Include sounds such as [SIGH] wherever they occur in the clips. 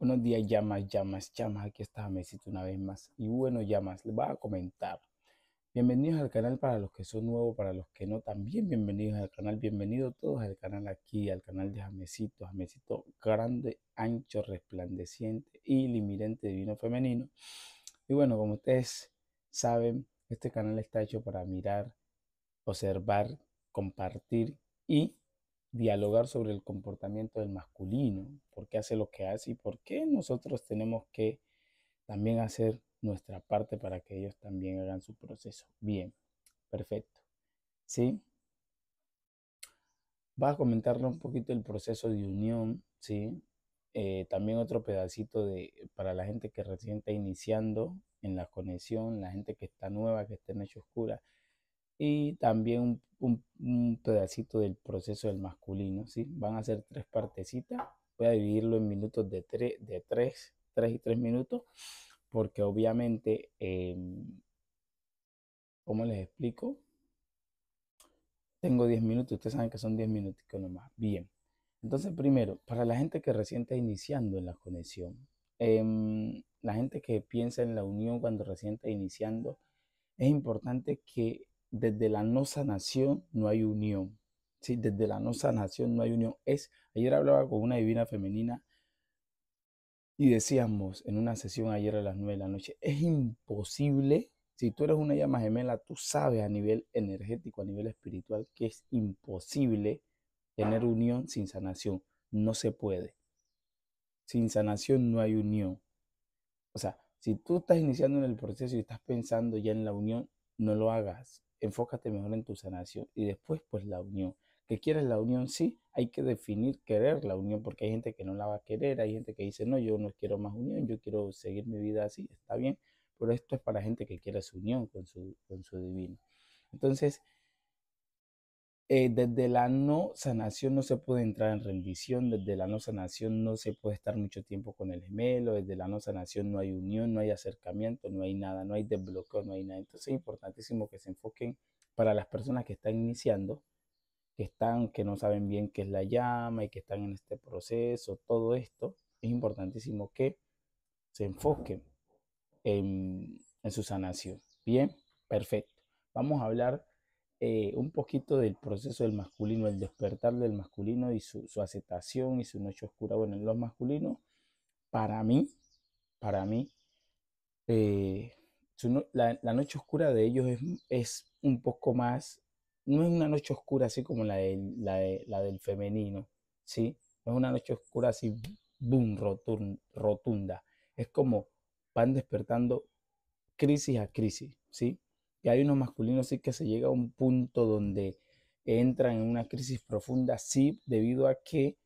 Buenos días, llamas, llamas, llamas. Aquí está Mesito una vez más. Y bueno, llamas, les voy a comentar. Bienvenidos al canal para los que son nuevos, para los que no también. Bienvenidos al canal, bienvenidos todos al canal aquí, al canal de Jamesito, Jamesito grande, ancho, resplandeciente y limitante divino femenino. Y bueno, como ustedes saben, este canal está hecho para mirar, observar, compartir y dialogar sobre el comportamiento del masculino, por qué hace lo que hace y por qué nosotros tenemos que también hacer nuestra parte para que ellos también hagan su proceso. Bien, perfecto. ¿Sí? Vas a comentarle un poquito el proceso de unión, ¿sí? Eh, también otro pedacito de, para la gente que recién está iniciando en la conexión, la gente que está nueva, que está en hecho oscura, y también un, pedacito del proceso del masculino. ¿sí? Van a ser tres partecitas. Voy a dividirlo en minutos de, de tres, tres y tres minutos, porque obviamente, eh, ¿cómo les explico? Tengo 10 minutos, ustedes saben que son 10 minutos que nomás. Bien. Entonces, primero, para la gente que recién está iniciando en la conexión, em, la gente que piensa en la unión cuando recién está iniciando, es importante que desde la no sanación no hay unión. ¿sí? Desde la no sanación no hay unión. Es, ayer hablaba con una divina femenina y decíamos en una sesión ayer a las 9 de la noche, es imposible, si tú eres una llama gemela, tú sabes a nivel energético, a nivel espiritual, que es imposible tener unión sin sanación. No se puede. Sin sanación no hay unión. O sea, si tú estás iniciando en el proceso y estás pensando ya en la unión, no lo hagas enfócate mejor en tu sanación y después pues la unión. ¿Que quieres la unión? Sí, hay que definir querer la unión porque hay gente que no la va a querer, hay gente que dice, no, yo no quiero más unión, yo quiero seguir mi vida así, está bien, pero esto es para gente que quiere su unión con su, con su divino. Entonces, eh, desde la no sanación no se puede entrar en rendición, desde la no sanación no se puede estar mucho tiempo con el gemelo, desde la no sanación no hay unión, no hay acercamiento, no hay nada, no hay desbloqueo, no hay nada. Entonces es importantísimo que se enfoquen para las personas que están iniciando, que están, que no saben bien qué es la llama y que están en este proceso, todo esto, es importantísimo que se enfoquen en su sanación. Bien, perfecto. Vamos a hablar eh, un poquito del proceso del masculino, el despertar del masculino y su, aceptación y su noche oscura. Bueno, en los masculinos, para mí, para mí, eh, la, noche oscura de ellos es, un poco más, no es una noche oscura así como la, de, la, del femenino, ¿sí? No es una noche oscura así, boom, rotunda. Es como van despertando crisis a crisis, ¿sí? que hay unos masculinos sí que se llega a un punto donde entran en una crisis profunda, sí, debido a que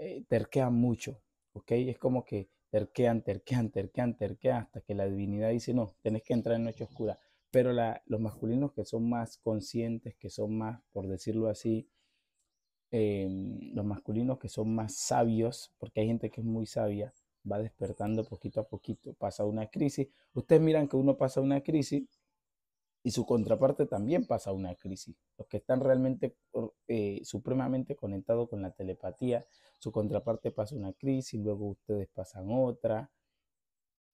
eh, terquean mucho, ¿ok? Es como que terquean, terquean, terquean, terquean, hasta que la divinidad dice, no, tenés que entrar en noche oscura. Pero los masculinos que son más conscientes, que son más, por decirlo así, em, los masculinos que son más sabios, porque hay gente que es muy sabia, va despertando poquito a poquito, pasa una crisis. Ustedes miran que uno pasa una crisis y su contraparte también pasa una crisis. Los que están realmente eh, supremamente conectados con la telepatía, su contraparte pasa una crisis, luego ustedes pasan otra,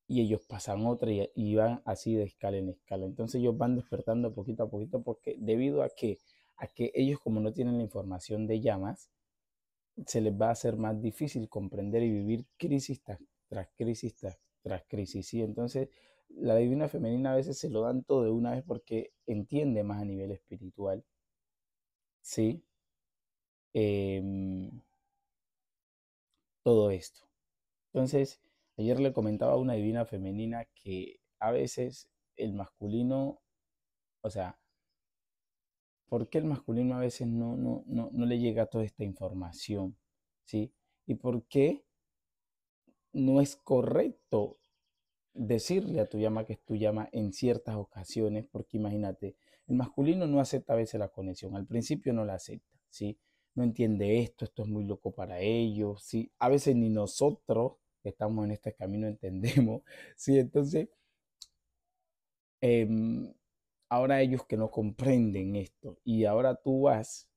y ellos pasan otra y, van así de escala en escala. Entonces ellos van despertando poquito a poquito porque debido a que, a que ellos como no tienen la información de llamas, se les va a ser más difícil comprender y vivir crisis tras, crisis tras, crisis. entonces la divina femenina a veces se lo dan todo de una vez porque entiende más a nivel espiritual. ¿Sí? Em, todo esto. Entonces, ayer le comentaba a una divina femenina que a veces el masculino, o sea, ¿por qué el masculino a veces no, no, no, no le llega toda esta información? ¿Sí? ¿Y por qué no es correcto decirle a tu llama que es tu llama en ciertas ocasiones, porque imagínate, el masculino no acepta a veces la conexión, al principio no la acepta, ¿sí? No entiende esto, esto es muy loco para ellos, ¿sí? A veces ni nosotros que estamos en este camino [LAUGHS] entendemos, ¿sí? Entonces, em, ahora ellos que no comprenden esto y ahora tú vas,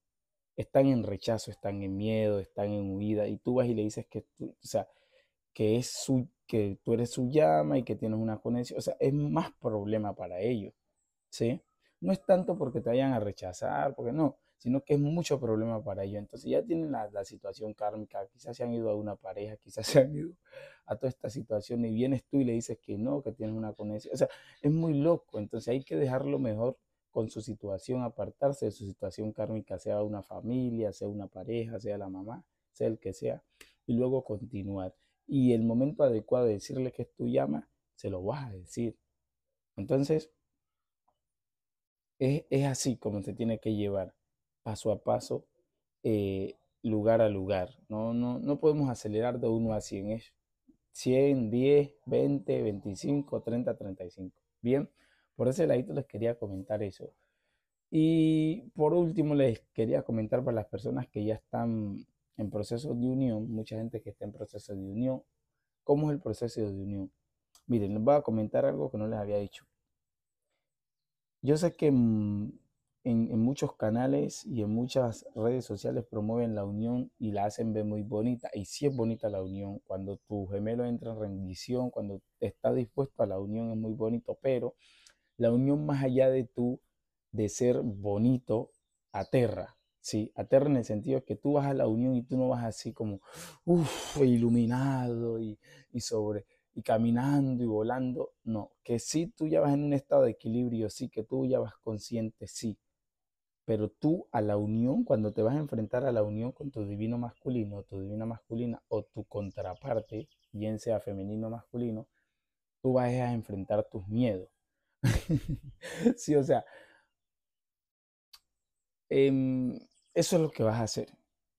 están en rechazo, están en miedo, están en huida y tú vas y le dices que, tú, o sea, que, es su, que tú eres su llama y que tienes una conexión. O sea, es más problema para ellos. ¿sí? No es tanto porque te vayan a rechazar, porque no, sino que es mucho problema para ellos. Entonces ya tienen la, la situación kármica, quizás se han ido a una pareja, quizás [LAUGHS] se han ido a toda esta situación y vienes tú y le dices que no, que tienes una conexión. O sea, es muy loco. Entonces hay que dejarlo mejor con su situación, apartarse de su situación kármica, sea una familia, sea una pareja, sea la mamá, sea el que sea, y luego continuar y el momento adecuado de decirle que es tu llama, se lo vas a decir. Entonces, es, es así como se tiene que llevar, paso a paso, eh, lugar a lugar. No, no, no podemos acelerar de 1 a 100, es 100, 10, 20, 25, 30, 35. Bien, por ese ladito les quería comentar eso. Y por último, les quería comentar para las personas que ya están en proceso de unión, mucha gente que está en proceso de unión. ¿Cómo es el proceso de unión? Miren, les voy a comentar algo que no les había dicho. Yo sé que mm, en, muchos canales y en muchas redes sociales promueven la unión y la hacen ver muy bonita. Y sí es bonita la unión. Cuando tu gemelo entra en rendición, cuando está dispuesto a la unión es muy bonito. Pero la unión más allá de tú, de ser bonito, aterra ¿sí? Aterra en el sentido que tú vas a la unión y tú no vas así como, uff, iluminado y, sobre, y caminando y volando. No, que sí tú ya vas en un estado de equilibrio, sí, que tú ya vas consciente, sí. Pero tú a la unión, cuando te vas a enfrentar a la unión con tu divino masculino, tu divina masculina o tu contraparte, bien sea femenino o masculino, tú vas a enfrentar tus miedos. [LAUGHS] sí, o sea, em, eso es lo que vas a hacer,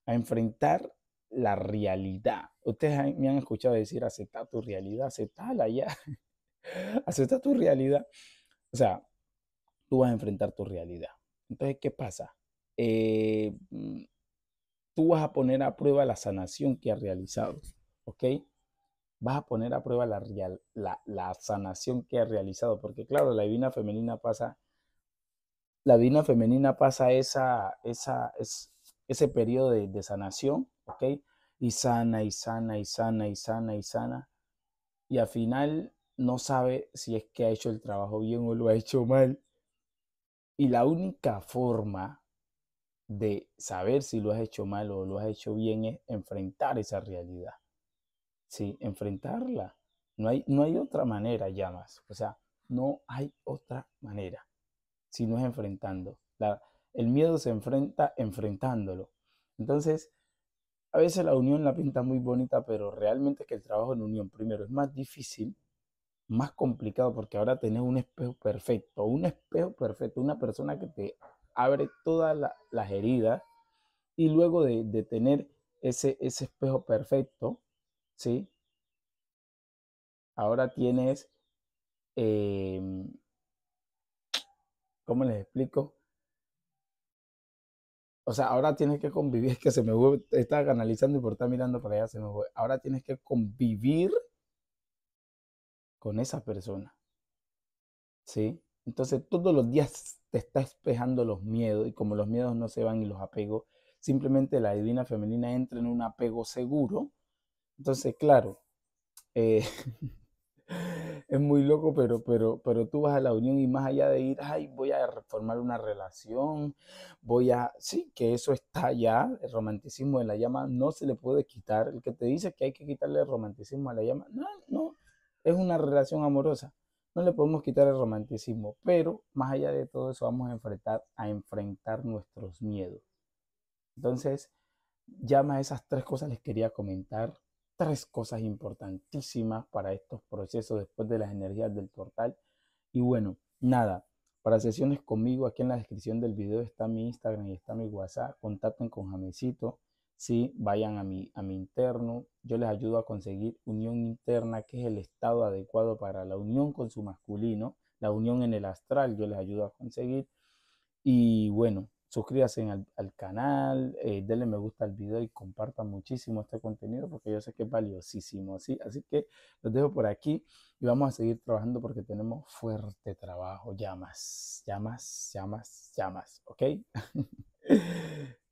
a enfrentar la realidad. Ustedes me han escuchado decir, acepta tu realidad, aceptala ya, [LAUGHS] acepta tu realidad. O sea, tú vas a enfrentar tu realidad. Entonces, ¿qué pasa? Eh, mm, tú vas a poner a prueba la sanación que has realizado, ¿ok? Vas a poner a prueba la, la, la sanación que has realizado, porque claro, la divina femenina pasa la divina femenina pasa esa, esa, es, ese periodo de, sanación, ¿ok? Y sana y sana y sana y sana y sana. Y al final no sabe si es que ha hecho el trabajo bien o lo ha hecho mal. Y la única forma de saber si lo has hecho mal o lo has hecho bien es enfrentar esa realidad. Sí, enfrentarla. No hay, no hay otra manera, llamas. O sea, no hay otra manera. Si no es enfrentando. el miedo se enfrenta enfrentándolo. Entonces, a veces la unión la pinta muy bonita, pero realmente es que el trabajo en unión, primero, es más difícil, más complicado, porque ahora tenés un espejo perfecto, un espejo perfecto, una persona que te abre todas las heridas, y luego de, tener ese, espejo perfecto, ¿sí? Ahora tienes... Eh, ¿Cómo les explico? O sea, ahora tienes que convivir, que se me fue, estaba canalizando y por estar mirando para allá se me fue. Ahora tienes que convivir con esa persona. ¿Sí? Entonces todos los días te está espejando los miedos y como los miedos no se van y los apegos, simplemente la divina femenina entra en un apego seguro. Entonces, claro, eh, [LAUGHS] es muy loco, pero, pero, pero tú vas a la unión y más allá de ir, ay, voy a reformar una relación, voy a, sí, que eso está ya, el romanticismo de la llama no se le puede quitar. El que te dice que hay que quitarle el romanticismo a la llama, no, no, es una relación amorosa. No le podemos quitar el romanticismo, pero más allá de todo eso vamos a enfrentar, a enfrentar nuestros miedos. Entonces, llama esas tres cosas les quería comentar tres cosas importantísimas para estos procesos después de las energías del portal. Y bueno, nada, para sesiones conmigo, aquí en la descripción del video está mi Instagram y está mi WhatsApp. Contacten con Jamecito si vayan a mi, a mi interno. Yo les ayudo a conseguir unión interna, que es el estado adecuado para la unión con su masculino, la unión en el astral, yo les ayudo a conseguir. Y bueno, Suscríbanse al, canal, eh, denle me gusta al video y compartan muchísimo este contenido porque yo sé que es valiosísimo. así Así que los dejo por aquí y vamos a seguir trabajando porque tenemos fuerte trabajo. Llamas, llamas, llamas, llamas. ¿Ok? [LAUGHS]